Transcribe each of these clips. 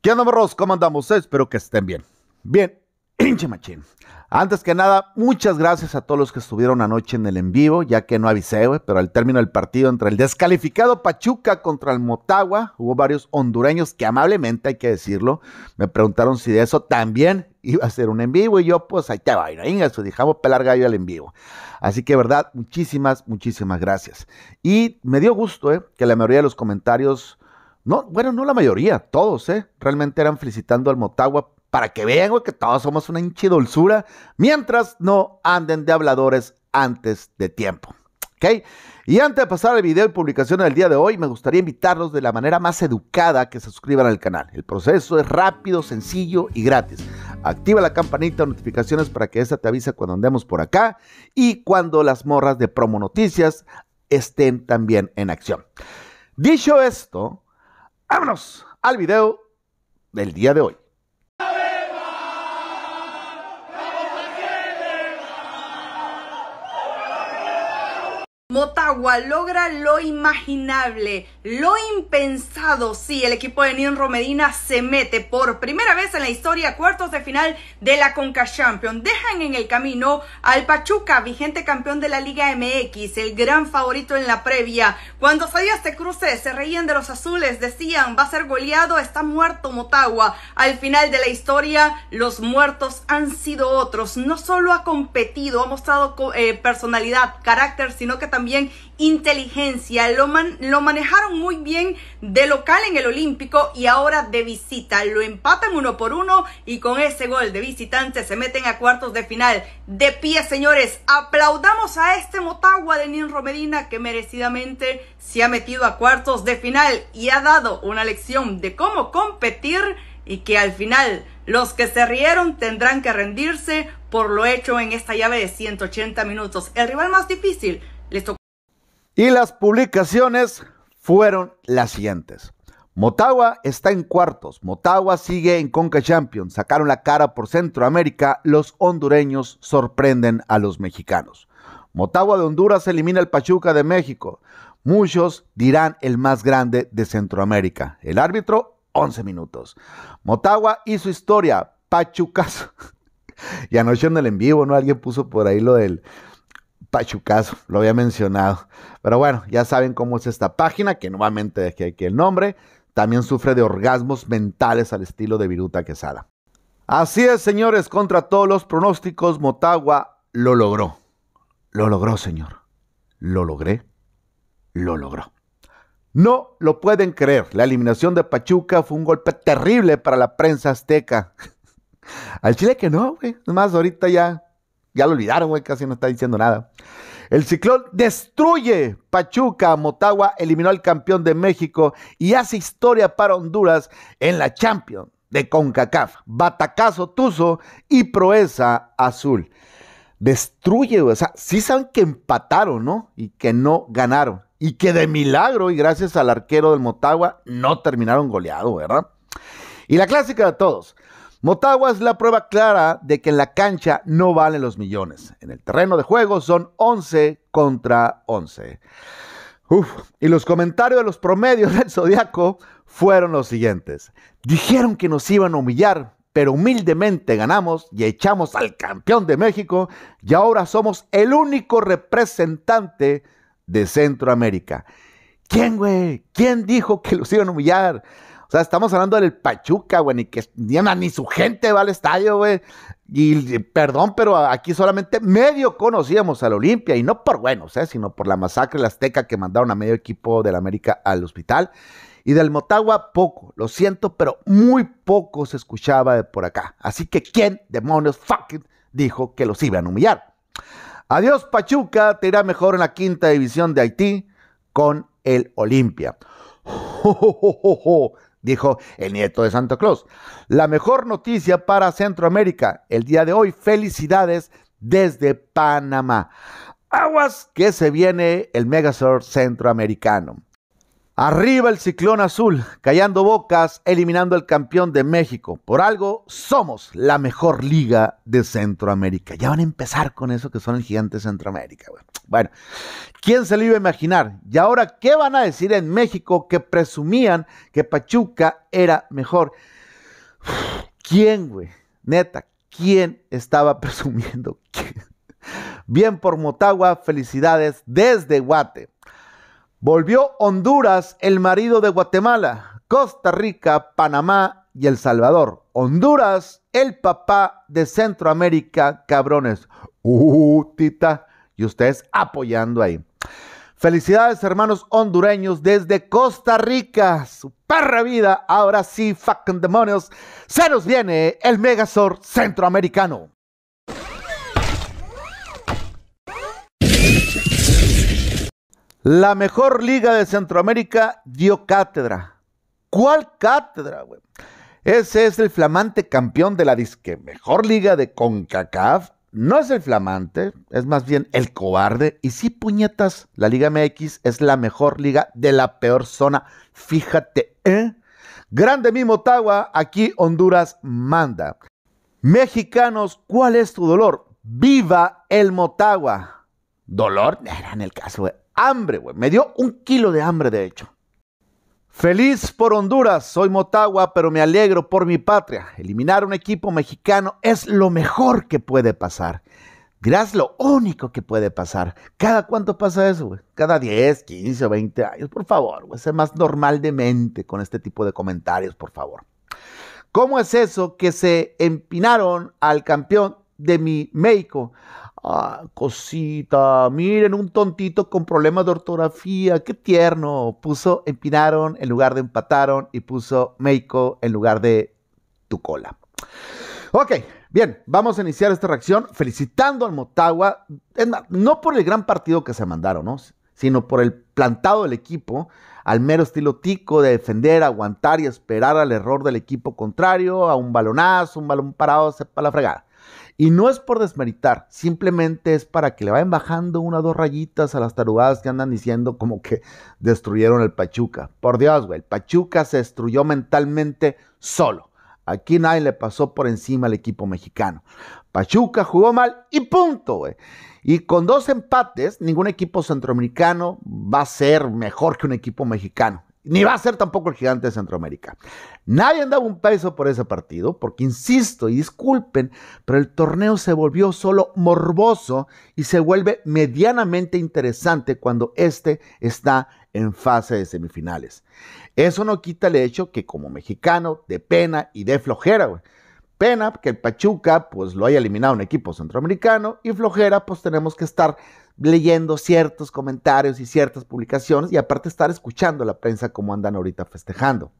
¿Qué onda, morros? ¿Cómo andamos? Espero que estén bien. Bien, hinche Antes que nada, muchas gracias a todos los que estuvieron anoche en el en vivo, ya que no avisé, pero al término del partido entre el descalificado Pachuca contra el Motagua, hubo varios hondureños que amablemente, hay que decirlo, me preguntaron si de eso también iba a ser un en vivo y yo pues ahí te va, venga, dejamos pelar gallo al en vivo. Así que verdad, muchísimas, muchísimas gracias. Y me dio gusto eh, que la mayoría de los comentarios bueno, no la mayoría, todos, ¿eh? Realmente eran felicitando al Motagua para que vean, que todos somos una hinche dulzura mientras no anden de habladores antes de tiempo. ¿Ok? Y antes de pasar al video y publicación del día de hoy, me gustaría invitarlos de la manera más educada que se suscriban al canal. El proceso es rápido, sencillo y gratis. Activa la campanita de notificaciones para que esta te avise cuando andemos por acá y cuando las morras de Promo Noticias estén también en acción. Dicho esto, Vámonos al video del día de hoy. Motagua logra lo imaginable, lo impensado. Sí, el equipo de Nino Romedina se mete por primera vez en la historia cuartos de final de la Conca Champion, Dejan en el camino al Pachuca, vigente campeón de la Liga MX, el gran favorito en la previa. Cuando salía este cruce, se reían de los azules, decían, va a ser goleado, está muerto Motagua. Al final de la historia, los muertos han sido otros. No solo ha competido, ha mostrado eh, personalidad, carácter, sino que también también inteligencia. Lo, lo manejaron muy bien de local en el Olímpico y ahora de visita. Lo empatan uno por uno y con ese gol de visitante se meten a cuartos de final. De pie, señores, aplaudamos a este Motagua de Nin Medina que merecidamente se ha metido a cuartos de final y ha dado una lección de cómo competir y que al final los que se rieron tendrán que rendirse por lo hecho en esta llave de 180 minutos. El rival más difícil y las publicaciones fueron las siguientes. Motagua está en cuartos. Motagua sigue en Conca Champions. Sacaron la cara por Centroamérica. Los hondureños sorprenden a los mexicanos. Motagua de Honduras elimina al Pachuca de México. Muchos dirán el más grande de Centroamérica. El árbitro, 11 minutos. Motagua y su historia. Pachucazo. Y anoche en el en vivo, ¿no? Alguien puso por ahí lo del pachucazo, lo había mencionado. Pero bueno, ya saben cómo es esta página, que nuevamente dejé aquí el nombre. También sufre de orgasmos mentales al estilo de Viruta Quesada. Así es, señores, contra todos los pronósticos, Motagua lo logró. Lo logró, señor. Lo logré. Lo logró. No lo pueden creer. La eliminación de Pachuca fue un golpe terrible para la prensa azteca. Al Chile que no, güey. Más ahorita ya ya lo olvidaron, güey, casi no está diciendo nada. El ciclón destruye Pachuca. Motagua eliminó al campeón de México y hace historia para Honduras en la Champions de CONCACAF. Batacazo Tuzo y proeza azul. Destruye, o sea, sí saben que empataron, ¿no? Y que no ganaron. Y que de milagro y gracias al arquero del Motagua no terminaron goleado, ¿verdad? Y la clásica de todos. Motagua es la prueba clara de que en la cancha no valen los millones. En el terreno de juego son 11 contra 11. y los comentarios de los promedios del Zodiaco fueron los siguientes. Dijeron que nos iban a humillar, pero humildemente ganamos y echamos al campeón de México y ahora somos el único representante de Centroamérica. ¿Quién, güey? ¿Quién dijo que los iban a humillar? O sea, estamos hablando del Pachuca, güey, ni que ni, su gente va al estadio, güey. Y perdón, pero aquí solamente medio conocíamos al Olimpia, y no por buenos, eh, sino por la masacre la azteca que mandaron a medio equipo del América al hospital. Y del Motagua, poco, lo siento, pero muy poco se escuchaba de por acá. Así que, ¿quién demonios fucking dijo que los iban a humillar? Adiós, Pachuca, te irá mejor en la quinta división de Haití con el Olimpia. dijo el nieto de Santa Claus. La mejor noticia para Centroamérica el día de hoy. Felicidades desde Panamá. Aguas que se viene el Megazord centroamericano. Arriba el ciclón azul, callando bocas, eliminando al campeón de México. Por algo, somos la mejor liga de Centroamérica. Ya van a empezar con eso que son el gigante Centroamérica. Bueno, ¿quién se lo iba a imaginar? ¿Y ahora qué van a decir en México que presumían que Pachuca era mejor? ¿Quién, güey? Neta, ¿quién estaba presumiendo? Bien por Motagua, felicidades desde Guate. Volvió Honduras el marido de Guatemala, Costa Rica, Panamá y El Salvador. Honduras el papá de Centroamérica, cabrones. Uh, tita. Y ustedes apoyando ahí. Felicidades, hermanos hondureños desde Costa Rica. Su vida. Ahora sí, fucking demonios. Se nos viene el Megazord centroamericano. La mejor liga de Centroamérica dio cátedra. ¿Cuál cátedra, güey? Ese es el flamante campeón de la disque mejor liga de CONCACAF. No es el flamante, es más bien el cobarde. Y sí, puñetas, la Liga MX es la mejor liga de la peor zona. Fíjate, ¿eh? Grande mi Motagua, aquí Honduras manda. Mexicanos, ¿cuál es tu dolor? ¡Viva el Motagua! ¿Dolor? Era en el caso, güey hambre, güey. Me dio un kilo de hambre, de hecho. Feliz por Honduras, soy Motagua, pero me alegro por mi patria. Eliminar un equipo mexicano es lo mejor que puede pasar. Dirás lo único que puede pasar. ¿Cada cuánto pasa eso, güey? Cada 10, 15 o 20 años. Por favor, güey, sé más normal de mente con este tipo de comentarios, por favor. ¿Cómo es eso que se empinaron al campeón de mi México Ah, cosita, miren un tontito con problemas de ortografía, qué tierno. Puso empinaron en lugar de empataron y puso Meiko en lugar de tu cola. Ok, bien, vamos a iniciar esta reacción felicitando al Motagua, no por el gran partido que se mandaron, sino por el plantado del equipo, al mero estilo tico de defender, aguantar y esperar al error del equipo contrario, a un balonazo, un balón parado, sepa la fregada. Y no es por desmeritar, simplemente es para que le vayan bajando una o dos rayitas a las tarugadas que andan diciendo como que destruyeron el Pachuca. Por Dios, güey, el Pachuca se destruyó mentalmente solo. Aquí nadie le pasó por encima al equipo mexicano. Pachuca jugó mal y punto, güey. Y con dos empates, ningún equipo centroamericano va a ser mejor que un equipo mexicano ni va a ser tampoco el gigante de Centroamérica. Nadie andaba un peso por ese partido, porque insisto y disculpen, pero el torneo se volvió solo morboso y se vuelve medianamente interesante cuando este está en fase de semifinales. Eso no quita el hecho que como mexicano, de pena y de flojera, Pena que el Pachuca pues lo haya eliminado un equipo centroamericano y flojera pues tenemos que estar leyendo ciertos comentarios y ciertas publicaciones y aparte estar escuchando la prensa como andan ahorita festejando.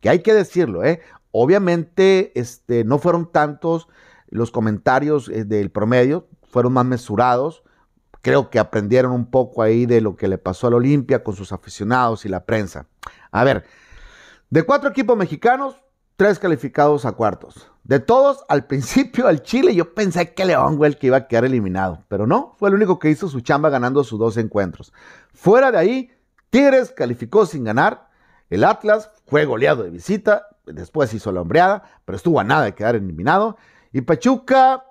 Que hay que decirlo, ¿eh? Obviamente este, no fueron tantos los comentarios eh, del promedio, fueron más mesurados. Creo que aprendieron un poco ahí de lo que le pasó la Olimpia con sus aficionados y la prensa. A ver, de cuatro equipos mexicanos, tres calificados a cuartos. De todos, al principio al Chile yo pensé que León, güey, el que iba a quedar eliminado, pero no, fue el único que hizo su chamba ganando sus dos encuentros. Fuera de ahí, Tigres calificó sin ganar, el Atlas fue goleado de visita, después hizo la hombreada, pero estuvo a nada de quedar eliminado, y Pachuca,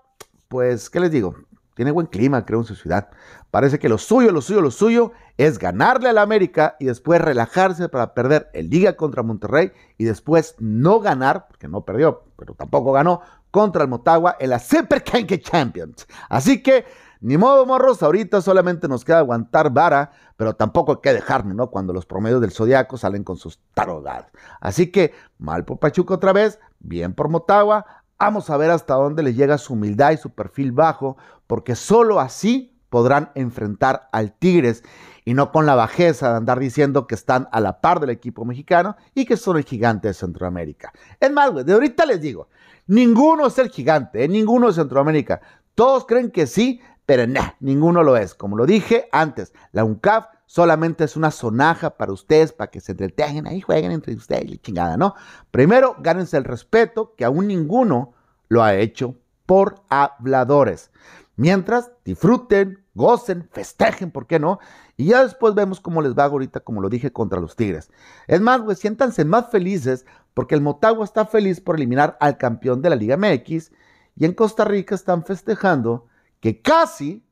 pues, ¿qué les digo? Tiene buen clima, creo, en su ciudad. Parece que lo suyo, lo suyo, lo suyo es ganarle al América y después relajarse para perder el Liga contra Monterrey y después no ganar, porque no perdió, pero tampoco ganó, contra el Motagua en la Super Kenke Champions. Así que, ni modo, morros, ahorita solamente nos queda aguantar vara, pero tampoco hay que dejarnos, ¿no? Cuando los promedios del zodiaco salen con sus tarogadas. Así que, mal por Pachuca otra vez, bien por Motagua, Vamos a ver hasta dónde le llega su humildad y su perfil bajo, porque sólo así podrán enfrentar al Tigres y no con la bajeza de andar diciendo que están a la par del equipo mexicano y que son el gigante de Centroamérica. Es más, de ahorita les digo, ninguno es el gigante, ¿eh? ninguno de Centroamérica. Todos creen que sí, pero nah, ninguno lo es. Como lo dije antes, la UNCAF solamente es una sonaja para ustedes, para que se entretengan ahí, jueguen entre ustedes y chingada, ¿no? Primero, gánense el respeto, que aún ninguno lo ha hecho por habladores. Mientras, disfruten, gocen, festejen, ¿por qué no? Y ya después vemos cómo les va ahorita, como lo dije, contra los Tigres. Es más, güey, siéntanse más felices porque el Motagua está feliz por eliminar al campeón de la Liga MX y en Costa Rica están festejando que casi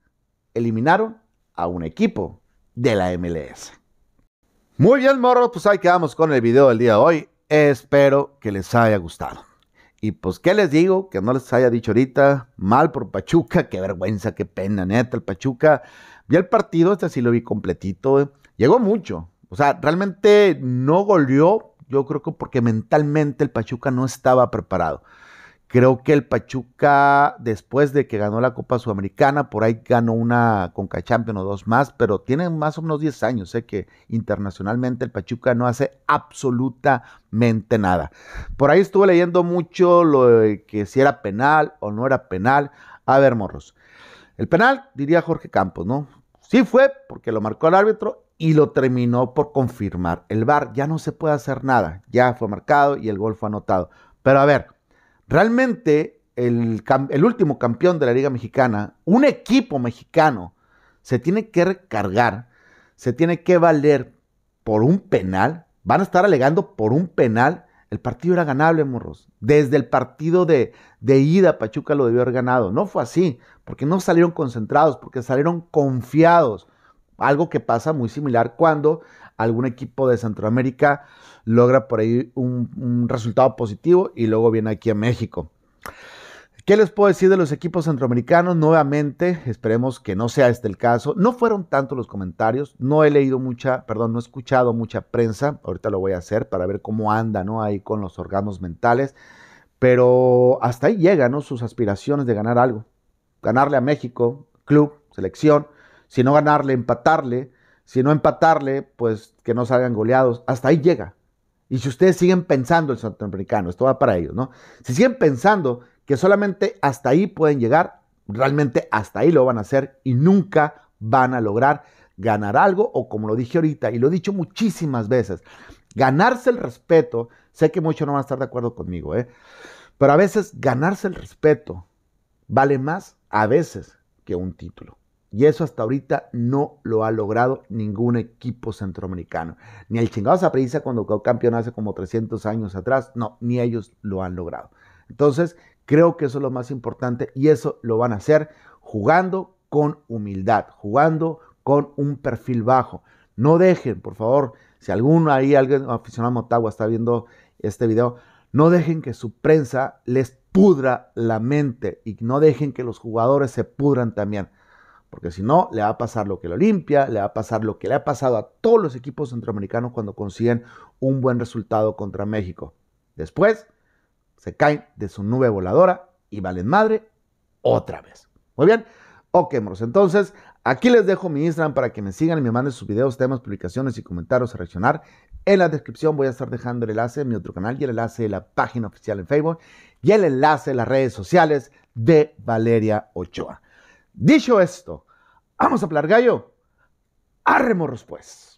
eliminaron a un equipo de la MLS. Muy bien, morros, pues ahí quedamos con el video del día de hoy. Espero que les haya gustado. Y pues, ¿qué les digo? Que no les haya dicho ahorita, mal por Pachuca, qué vergüenza, qué pena, neta, el Pachuca. Vi el partido, este sí lo vi completito. Eh. Llegó mucho. O sea, realmente no goleó, yo creo que porque mentalmente el Pachuca no estaba preparado. Creo que el Pachuca, después de que ganó la Copa Sudamericana, por ahí ganó una Conca Champions o dos más, pero tiene más o menos 10 años, sé eh, que internacionalmente el Pachuca no hace absolutamente nada. Por ahí estuve leyendo mucho lo de que si era penal o no era penal. A ver, morros. El penal, diría Jorge Campos, ¿no? Sí fue porque lo marcó el árbitro y lo terminó por confirmar. El VAR ya no se puede hacer nada, ya fue marcado y el gol fue anotado. Pero a ver, realmente el, último campeón de la Liga Mexicana, un equipo mexicano, se tiene que recargar, se tiene que valer por un penal, van a estar alegando por un penal. El partido era ganable, morros. Desde el partido de, de, ida, Pachuca lo debió haber ganado. No fue así, porque no salieron concentrados, porque salieron confiados. Algo que pasa muy similar cuando algún equipo de Centroamérica logra por ahí un, resultado positivo y luego viene aquí a México. ¿Qué les puedo decir de los equipos centroamericanos? Nuevamente, esperemos que no sea este el caso. No fueron tantos los comentarios, no he leído mucha, perdón, no he escuchado mucha prensa. Ahorita lo voy a hacer para ver cómo anda, ¿no? Ahí con los órganos mentales. Pero hasta ahí llegan, Sus aspiraciones de ganar algo. Ganarle a México, club, selección. Si no ganarle, empatarle si no empatarle, pues que no salgan goleados. Hasta ahí llega. Y si ustedes siguen pensando el centroamericano, esto va para ellos, ¿no? Si siguen pensando que solamente hasta ahí pueden llegar, realmente hasta ahí lo van a hacer y nunca van a lograr ganar algo o como lo dije ahorita y lo he dicho muchísimas veces, ganarse el respeto, sé que muchos no van a estar de acuerdo conmigo, ¿eh? pero a veces ganarse el respeto vale más a veces que un título. Y eso hasta ahorita no lo ha logrado ningún equipo centroamericano. Ni el chingado Zaprisa cuando quedó campeón hace como 300 años atrás, no, ni ellos lo han logrado. Entonces, creo que eso es lo más importante y eso lo van a hacer jugando con humildad, jugando con un perfil bajo. No dejen, por favor, si alguno ahí, alguien aficionado a Motagua está viendo este video, no dejen que su prensa les pudra la mente y no dejen que los jugadores se pudran también. Porque si no, le va a pasar lo que la Olimpia, le va a pasar lo que le ha pasado a todos los equipos centroamericanos cuando consiguen un buen resultado contra México. Después, se caen de su nube voladora y valen madre otra vez. Muy bien. Ok, moros. Entonces, aquí les dejo mi Instagram para que me sigan y me manden sus videos, temas, publicaciones y comentarios a reaccionar. En la descripción voy a estar dejando el enlace de mi otro canal y el enlace de la página oficial en Facebook y el enlace de las redes sociales de Valeria Ochoa. Dicho esto, Vamos a hablar gallo. Arre pues.